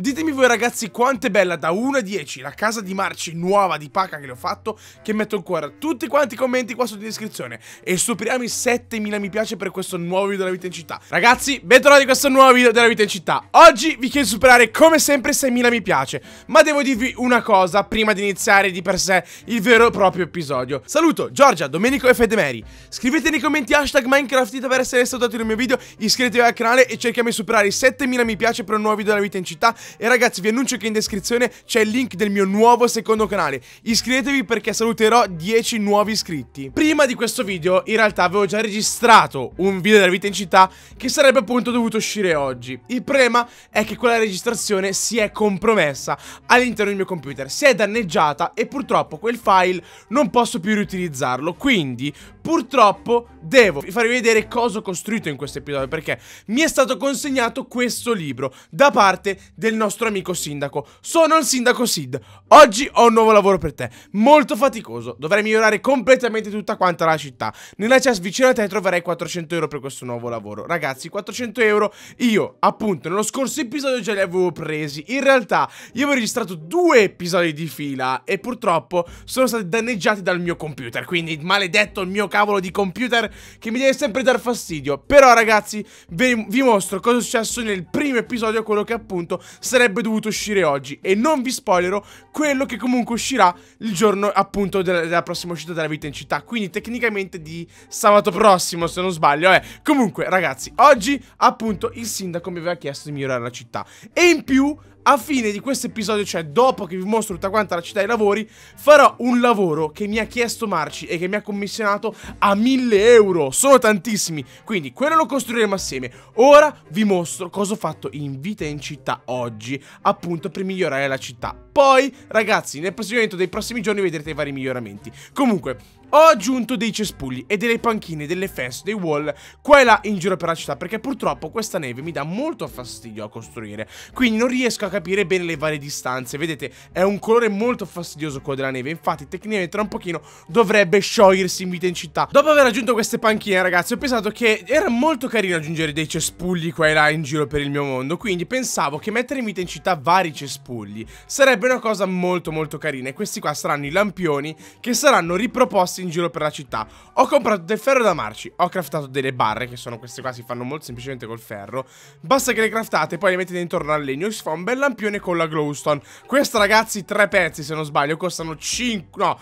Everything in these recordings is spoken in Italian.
Ditemi voi ragazzi quanto è bella da 1 a 10 la casa di Marci nuova di Paca che le ho fatto che metto in cuore tutti quanti i commenti qua sotto in descrizione e superiamo i 7000 mi piace per questo nuovo video della vita in città. Ragazzi, bentornati in questo nuovo video della vita in città. Oggi vi chiedo di superare come sempre 6000 mi piace, ma devo dirvi una cosa prima di iniziare di per sé il vero e proprio episodio. Saluto Giorgia, Domenico e Fedemeri. Scrivete nei commenti hashtag Minecraft per essere salutati nel mio video, iscrivetevi al canale e cerchiamo di superare i 7000 mi piace per un nuovo video della vita in città e ragazzi vi annuncio che in descrizione c'è il link del mio nuovo secondo canale Iscrivetevi perché saluterò 10 nuovi iscritti Prima di questo video in realtà avevo già registrato un video della vita in città Che sarebbe appunto dovuto uscire oggi Il problema è che quella registrazione si è compromessa all'interno del mio computer Si è danneggiata e purtroppo quel file non posso più riutilizzarlo Quindi purtroppo devo farvi vedere cosa ho costruito in questo episodio Perché mi è stato consegnato questo libro da parte del nostro amico sindaco. Sono il sindaco Sid. Oggi ho un nuovo lavoro per te, molto faticoso. Dovrai migliorare completamente tutta quanta la città. Nella chest vicino a te troverai 400 euro per questo nuovo lavoro. Ragazzi, 400 euro io, appunto, nello scorso episodio già li avevo presi. In realtà, io avevo registrato due episodi di fila e purtroppo sono stati danneggiati dal mio computer. Quindi, maledetto il mio cavolo di computer che mi deve sempre dar fastidio. Però, ragazzi, vi, vi mostro cosa è successo nel primo episodio, quello che appunto sarebbe dovuto uscire oggi e non vi spoilerò quello che comunque uscirà il giorno appunto della, della prossima uscita della vita in città, quindi tecnicamente di sabato prossimo se non sbaglio, eh. Comunque ragazzi, oggi appunto il sindaco mi aveva chiesto di migliorare la città e in più a fine di questo episodio, cioè dopo che vi mostro tutta quanta la città e i lavori, farò un lavoro che mi ha chiesto Marci e che mi ha commissionato a 1000 euro. Sono tantissimi, quindi quello lo costruiremo assieme. Ora vi mostro cosa ho fatto in vita e in città oggi, appunto per migliorare la città poi, ragazzi, nel prossimo evento dei prossimi giorni vedrete i vari miglioramenti. Comunque, ho aggiunto dei cespugli e delle panchine, delle fence, dei wall qua e là in giro per la città perché purtroppo questa neve mi dà molto fastidio a costruire quindi non riesco a capire bene le varie distanze vedete è un colore molto fastidioso quello della neve infatti tecnicamente tra un pochino dovrebbe sciogliersi in vita in città dopo aver aggiunto queste panchine ragazzi ho pensato che era molto carino aggiungere dei cespugli qua e là in giro per il mio mondo quindi pensavo che mettere in vita in città vari cespugli sarebbe una cosa molto molto carina e questi qua saranno i lampioni che saranno riproposti in giro per la città. Ho comprato del ferro da marci, ho craftato delle barre che sono queste qua, si fanno molto semplicemente col ferro. Basta che le craftate e poi le mettete intorno al legno e si fa un bel lampione con la glowstone. Questa ragazzi tre pezzi se non sbaglio costano 5, no,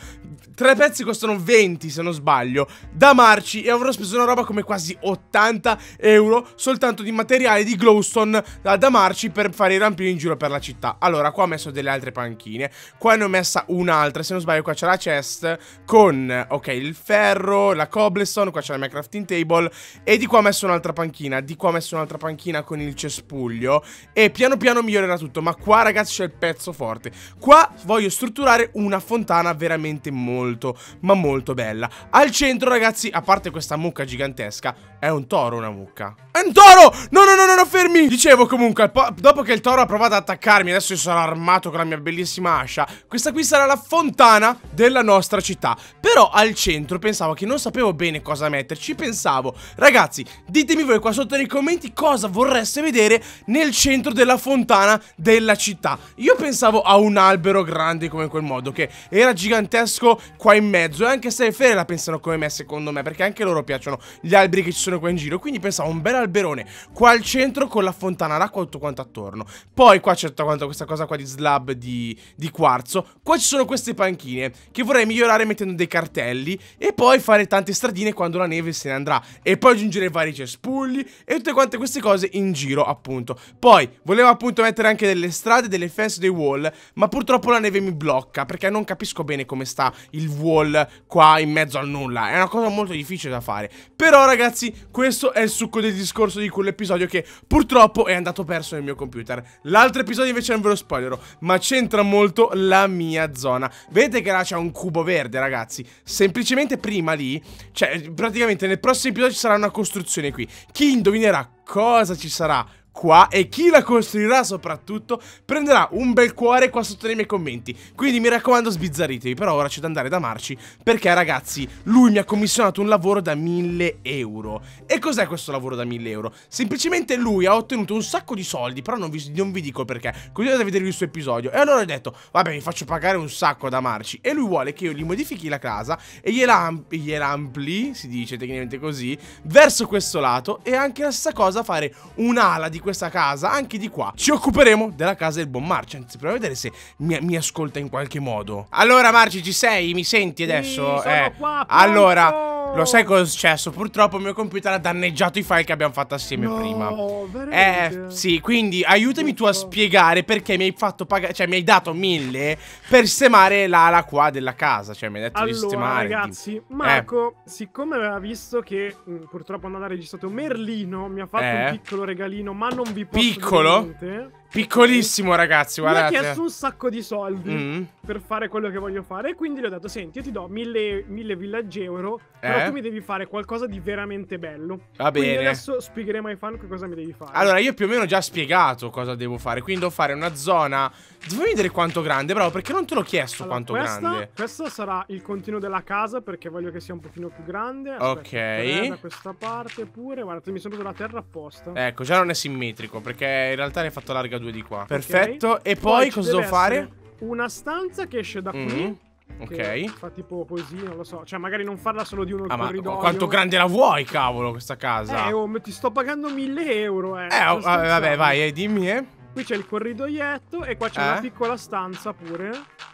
tre pezzi costano 20 se non sbaglio da marci e avrò speso una roba come quasi 80 euro soltanto di materiale di glowstone da, da marci per fare i lampioni in giro per la città. Allora qua ho messo delle altre altre panchine. Qua ne ho messa un'altra, se non sbaglio qua c'è la chest con, ok, il ferro, la cobblestone, qua c'è la mia crafting table e di qua ho messo un'altra panchina, di qua ho messo un'altra panchina con il cespuglio e piano piano migliorerà tutto, ma qua ragazzi c'è il pezzo forte. Qua voglio strutturare una fontana veramente molto, ma molto bella. Al centro ragazzi, a parte questa mucca gigantesca, è un toro una mucca. È un toro! No, no, no, no, no fermi! Dicevo comunque, dopo che il toro ha provato ad attaccarmi, adesso io sarò armato con la mia Wagner, bellissima ascia Questa qui sarà la fontana della nostra città. Però al centro pensavo che non sapevo bene cosa metterci, pensavo, ragazzi, ditemi voi qua sotto nei commenti cosa vorreste vedere nel centro della fontana della città. Io pensavo a un albero grande come quel modo, che era gigantesco qua in mezzo, e anche se le Fere la pensano come me secondo me, perché anche loro piacciono gli alberi che ci sono qua in giro, quindi pensavo a un bel alberone qua al centro con la fontana là tutto quanto attorno. Poi qua c'è tutta questa cosa qua di slab di di, di quarzo Qua ci sono queste panchine che vorrei migliorare mettendo dei cartelli E poi fare tante stradine quando la neve se ne andrà E poi aggiungere vari cespugli e tutte quante queste cose in giro appunto Poi volevo appunto mettere anche delle strade, delle fence, dei wall Ma purtroppo la neve mi blocca perché non capisco bene come sta il wall qua in mezzo al nulla È una cosa molto difficile da fare Però ragazzi questo è il succo del discorso di quell'episodio che purtroppo è andato perso nel mio computer L'altro episodio invece non ve lo spoilerò ma c'è c'entra molto la mia zona. Vedete che là c'è un cubo verde, ragazzi. Semplicemente prima lì, cioè praticamente nel prossimo episodio ci sarà una costruzione qui. Chi indovinerà cosa ci sarà qua e chi la costruirà soprattutto prenderà un bel cuore qua sotto nei miei commenti. Quindi mi raccomando sbizzarritevi, però ora c'è da andare da Marci perché ragazzi lui mi ha commissionato un lavoro da 1000 euro. E cos'è questo lavoro da 1000 euro? Semplicemente lui ha ottenuto un sacco di soldi, però non vi, non vi dico perché, così andate a vedere il suo episodio. E allora ho detto, vabbè mi faccio pagare un sacco da Marci e lui vuole che io gli modifichi la casa e gliela, gliela ampli si dice tecnicamente così, verso questo lato e anche la stessa cosa fare un'ala di questa casa, anche di qua, ci occuperemo della casa del buon Marci. Anzi, proviamo a vedere se mi, mi, ascolta in qualche modo. Allora, Marci, ci sei? Mi senti adesso? Sì, eh, qua, allora. Lo sai cosa è successo? Purtroppo il mio computer ha danneggiato i file che abbiamo fatto assieme no, prima. Eh, veramente? Eh, sì, quindi aiutami tu a spiegare perché mi hai fatto pagare, cioè mi hai dato mille per stemare l'ala qua della casa, cioè mi hai detto allora, di stemare. ragazzi, eh. Marco, eh. siccome aveva visto che mm, purtroppo non ha registrato Merlino, mi ha fatto eh. un piccolo regalino, ma non vi posso Piccolo? Niente, Piccolissimo, ragazzi, guardate. Mi ha chiesto eh. un sacco di soldi mm. per fare quello che voglio fare. E quindi gli ho detto: Senti, io ti do mille, mille villaggi euro. Eh? Però tu mi devi fare qualcosa di veramente bello. Va bene. Quindi adesso spiegheremo ai fan che cosa mi devi fare. Allora, io più o meno ho già spiegato cosa devo fare. Quindi devo fare una zona. Fammi vedere quanto grande, bravo, perché non te l'ho chiesto allora, quanto questa, grande. Questo sarà il continuo della casa perché voglio che sia un pochino più grande. Aspetta, ok. Da questa parte pure. Guarda, mi sono preso la terra apposta. Ecco, già non è simmetrico perché in realtà ne hai fatto larga circa due di qua. Perfetto. E poi, poi cosa devo fare? Una stanza che esce da mm. qui. Ok. Fa tipo così, non lo so. Cioè, magari non farla solo di uno ah, corridoio. Ma quanto grande la vuoi, cavolo, questa casa? Eh, oh, ti sto pagando mille euro, eh. Eh, oh, vabbè, vai, eh, dimmi, eh. Qui c'è il corridoietto e qua c'è eh? una piccola stanza pure.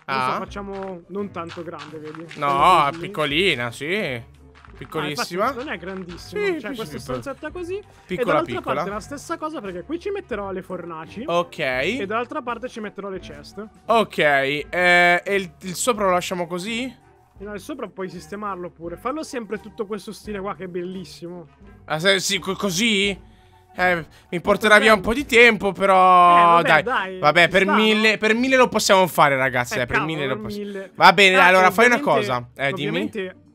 Ah. Adesso facciamo non tanto grande, vedi? No, piccolina, sì piccolissima. Ah, non è grandissima, sì, cioè questa stanzetta così. Piccola, e dall'altra parte la stessa cosa perché qui ci metterò le fornaci. Ok. E dall'altra parte ci metterò le ceste. Ok, eh, e il, il, sopra lo lasciamo così? No, il sopra puoi sistemarlo pure. Fallo sempre tutto questo stile qua che è bellissimo. Ah, se, sì, così? Eh, mi porterà via un po' di tempo, però. Eh, vabbè, dai. dai. Vabbè, per mille, per mille lo possiamo fare, ragazzi. Eh, eh per cavolo, mille lo possiamo. Va bene, dai, allora fai una cosa. Eh, dimmi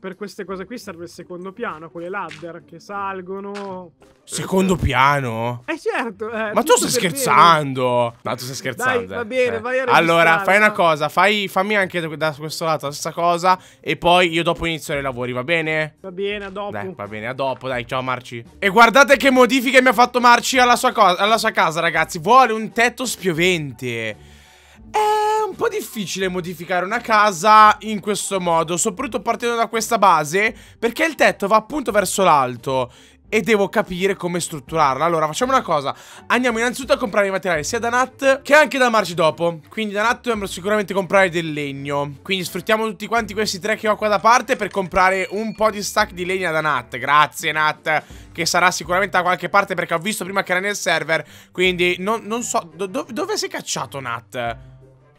per queste cose qui serve il secondo piano, con le ladder che salgono. Secondo piano? Eh certo. Eh, Ma tu stai scherzando. Bene. Ma tu stai scherzando. Dai, va bene, eh. vai a Allora, fai una cosa, fai, fammi anche da questo lato la stessa cosa e poi io dopo inizio i lavori, va bene? Va bene, a dopo. Dai, va bene, a dopo, dai, ciao Marci. E guardate che modifiche mi ha fatto Marci alla sua, alla sua casa, ragazzi. Vuole un tetto spiovente. È un po' difficile modificare una casa in questo modo, soprattutto partendo da questa base, perché il tetto va appunto verso l'alto e devo capire come strutturarla Allora facciamo una cosa Andiamo innanzitutto a comprare i materiali sia da Nat che anche da Marci dopo Quindi da Nat dovrò sicuramente comprare del legno Quindi sfruttiamo tutti quanti questi tre che ho qua da parte Per comprare un po' di stack di legna da Nat Grazie Nat Che sarà sicuramente da qualche parte perché ho visto prima che era nel server Quindi non, non so do, do, Dove si è cacciato Nat?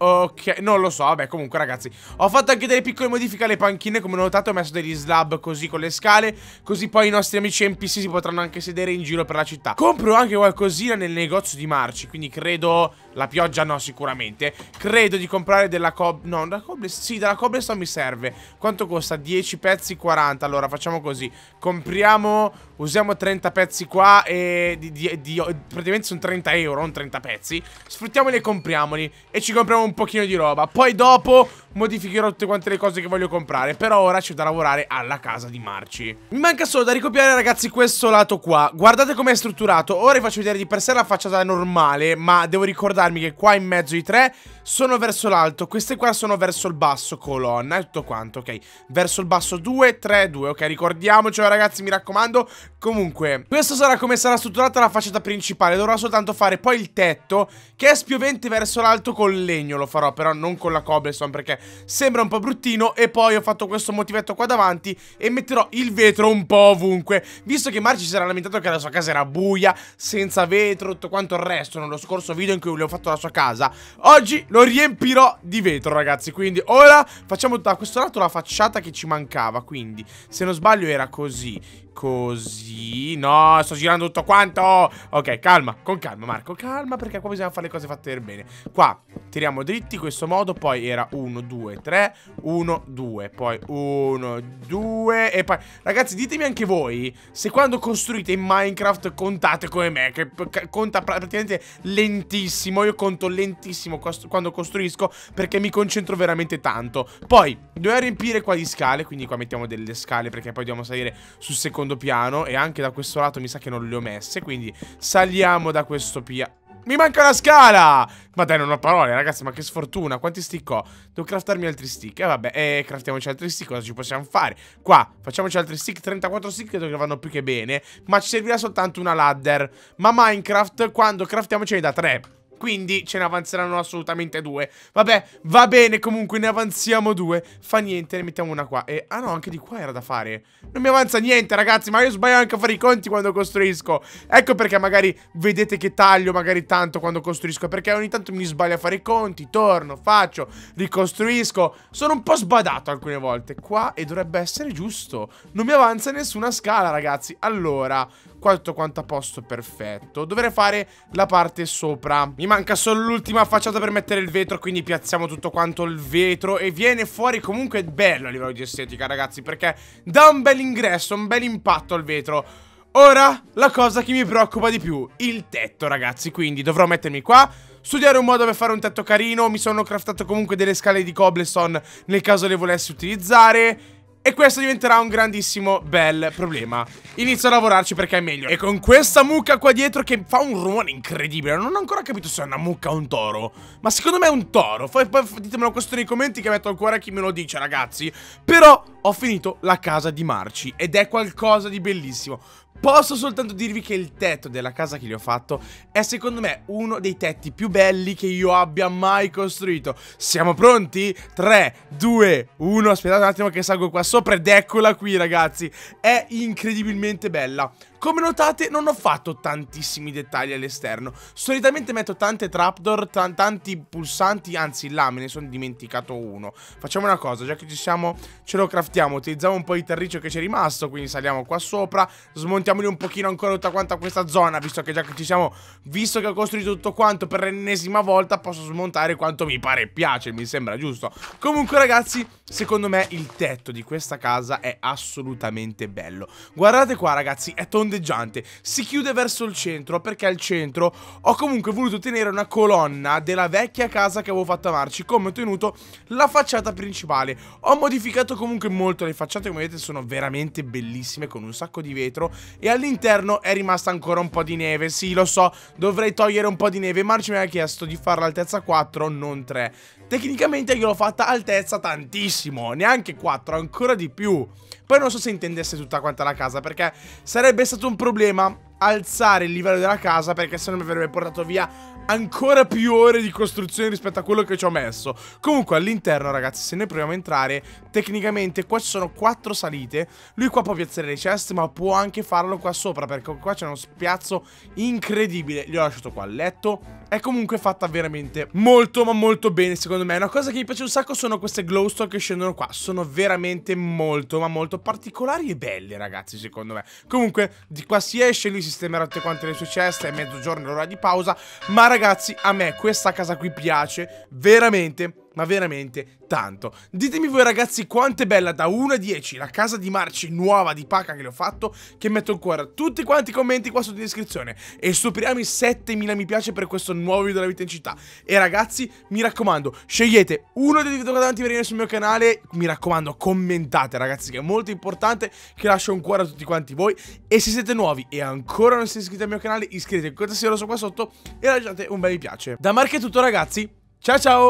Ok, non lo so, vabbè, comunque ragazzi Ho fatto anche delle piccole modifiche alle panchine Come notate ho messo degli slab così con le scale Così poi i nostri amici NPC si potranno anche sedere in giro per la città Compro anche qualcosina nel negozio di Marci Quindi credo... La pioggia no, sicuramente Credo di comprare della cob... No, della cobblestone... Sì, della cobblestone mi serve Quanto costa? 10 pezzi, 40 Allora, facciamo così Compriamo... Usiamo 30 pezzi qua E... Di, di, di... praticamente sono 30 euro, non 30 pezzi Sfruttiamoli e compriamoli E ci compriamo un un pochino di roba. Poi dopo modificherò tutte quante le cose che voglio comprare. Però ora c'è da lavorare alla casa di Marci. Mi manca solo da ricopiare, ragazzi, questo lato qua. Guardate com'è strutturato. Ora vi faccio vedere di per sé la facciata normale, ma devo ricordarmi che qua in mezzo i tre sono verso l'alto. Queste qua sono verso il basso, colonna e tutto quanto, ok? Verso il basso 2, 3, 2, ok? Ricordiamocelo, ragazzi, mi raccomando. Comunque, questo sarà come sarà strutturata la facciata principale. Dovrò soltanto fare poi il tetto, che è spiovente verso l'alto con legno lo farò però non con la cobblestone perché sembra un po' bruttino e poi ho fatto questo motivetto qua davanti e metterò il vetro un po' ovunque visto che Marci si era lamentato che la sua casa era buia, senza vetro, tutto quanto il resto nello scorso video in cui le ho fatto la sua casa oggi lo riempirò di vetro ragazzi quindi ora facciamo da questo lato la facciata che ci mancava quindi se non sbaglio era così Così No sto girando tutto quanto Ok calma Con calma Marco Calma perché qua bisogna fare le cose fatte per bene Qua Tiriamo dritti in questo modo Poi era 1, 2, 3 1, 2 Poi 1, 2 E poi Ragazzi ditemi anche voi Se quando costruite in Minecraft Contate come me Che conta praticamente lentissimo Io conto lentissimo quando costruisco Perché mi concentro veramente tanto Poi Dobbiamo riempire qua di scale Quindi qua mettiamo delle scale Perché poi dobbiamo salire sul secondo secondo piano E anche da questo lato mi sa che non le ho messe Quindi saliamo da questo piano mi manca la scala! Ma dai, non ho parole, ragazzi, ma che sfortuna. Quanti stick ho? Devo craftarmi altri stick. E eh, vabbè, eh, craftiamoci altri stick, cosa ci possiamo fare? Qua, facciamoci altri stick, 34 stick, credo che vanno più che bene. Ma ci servirà soltanto una ladder. Ma Minecraft, quando craftiamo, ce ne dà 3. Quindi ce ne avanzeranno assolutamente due Vabbè, va bene, comunque ne avanziamo due Fa niente, ne mettiamo una qua e, Ah no, anche di qua era da fare Non mi avanza niente ragazzi, ma io sbaglio anche a fare i conti quando costruisco Ecco perché magari vedete che taglio magari tanto quando costruisco Perché ogni tanto mi sbaglio a fare i conti Torno, faccio, ricostruisco Sono un po' sbadato alcune volte Qua e dovrebbe essere giusto Non mi avanza nessuna scala ragazzi Allora, quanto quanto a posto perfetto Dovrei fare la parte sopra Mi manca solo l'ultima facciata per mettere il vetro Quindi piazziamo tutto quanto il vetro E viene fuori comunque bello a livello di estetica ragazzi Perché dà un bel ingresso, un bel impatto al vetro Ora, la cosa che mi preoccupa di più, il tetto ragazzi, quindi dovrò mettermi qua, studiare un modo per fare un tetto carino, mi sono craftato comunque delle scale di cobblestone nel caso le volessi utilizzare e questo diventerà un grandissimo bel problema Inizio a lavorarci perché è meglio E con questa mucca qua dietro che fa un rumore incredibile Non ho ancora capito se è una mucca o un toro Ma secondo me è un toro Poi, ditemelo questo nei commenti che metto al cuore a chi me lo dice ragazzi Però ho finito la casa di Marci Ed è qualcosa di bellissimo Posso soltanto dirvi che il tetto della casa che gli ho fatto è secondo me uno dei tetti più belli che io abbia mai costruito. Siamo pronti? 3, 2, 1, aspettate un attimo che salgo qua sopra ed eccola qui ragazzi. È incredibilmente bella. Come notate non ho fatto tantissimi dettagli all'esterno Solitamente metto tante trapdoor, tanti pulsanti Anzi là me ne sono dimenticato uno Facciamo una cosa, già che ci siamo ce lo craftiamo Utilizziamo un po' di terriccio che c'è rimasto Quindi saliamo qua sopra Smontiamo sfruttiamoli un pochino ancora tutta quanta questa zona, visto che già che ci siamo, visto che ho costruito tutto quanto per l'ennesima volta, posso smontare quanto mi pare e piace, mi sembra giusto. Comunque ragazzi, secondo me il tetto di questa casa è assolutamente bello. Guardate qua ragazzi, è tondeggiante, si chiude verso il centro, perché al centro ho comunque voluto tenere una colonna della vecchia casa che avevo fatto a Marci, come ho tenuto la facciata principale. Ho modificato comunque molto le facciate, come vedete sono veramente bellissime, con un sacco di vetro e all'interno è rimasta ancora un po' di neve. Sì, lo so, dovrei togliere un po' di neve. Marci mi ha chiesto di farla altezza 4, non 3. Tecnicamente io l'ho fatta altezza tantissimo, neanche 4, ancora di più. Poi non so se intendesse tutta quanta la casa, perché sarebbe stato un problema alzare il livello della casa perché sennò mi avrebbe portato via ancora più ore di costruzione rispetto a quello che ci ho messo. Comunque all'interno ragazzi, se noi proviamo a entrare, tecnicamente qua ci sono quattro salite. Lui qua può piazzare le ceste, ma può anche farlo qua sopra perché qua c'è uno spiazzo incredibile. Gli ho lasciato qua il letto. È comunque fatta veramente molto ma molto bene secondo me. Una cosa che mi piace un sacco sono queste glowstone che scendono qua. Sono veramente molto ma molto particolari e belle ragazzi secondo me. Comunque di qua si esce, lui si sistemerà tutte quante le sue ceste, è mezzogiorno, l'ora di pausa, ma ragazzi a me questa casa qui piace, veramente ma veramente tanto. Ditemi voi ragazzi quanto è bella da 1 a 10 la casa di Marci nuova di Paca che le ho fatto, che metto in cuore tutti quanti i commenti qua sotto in descrizione e superiamo i 7000 mi piace per questo nuovo video della vita in città. E ragazzi, mi raccomando, scegliete uno dei video che davanti per venire sul mio canale, mi raccomando, commentate ragazzi che è molto importante che lascio un cuore a tutti quanti voi e se siete nuovi e ancora non siete iscritti al mio canale, iscrivetevi, questa sera lo qua sotto e lasciate un bel mi piace. Da Marco è tutto ragazzi, ciao ciao!